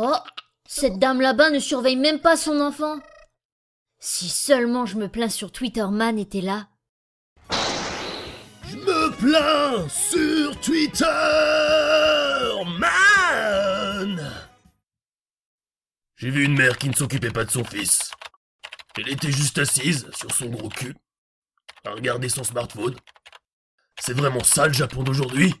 Oh Cette dame là-bas ne surveille même pas son enfant Si seulement je me plains sur Twitterman était là. Je me plains sur Twitterman J'ai vu une mère qui ne s'occupait pas de son fils. Elle était juste assise sur son gros cul, à regarder son smartphone. C'est vraiment ça le Japon d'aujourd'hui